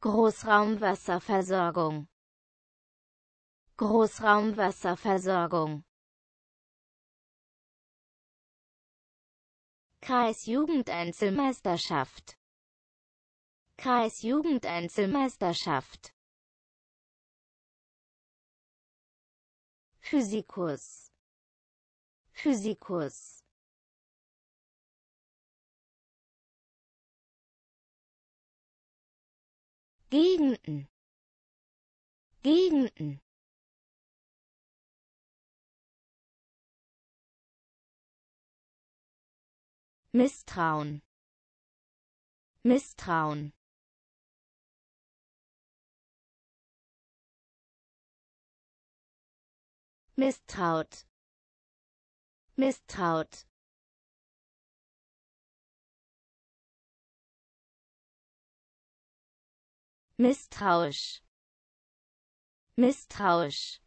Großraumwasserversorgung Großraumwasserversorgung Kreisjugendeinzelmeisterschaft Kreisjugendeinzelmeisterschaft Physikus Physikus Gegenden Gegenden Misstrauen Misstrauen Misstraut Misstraut misstrauisch misstrauisch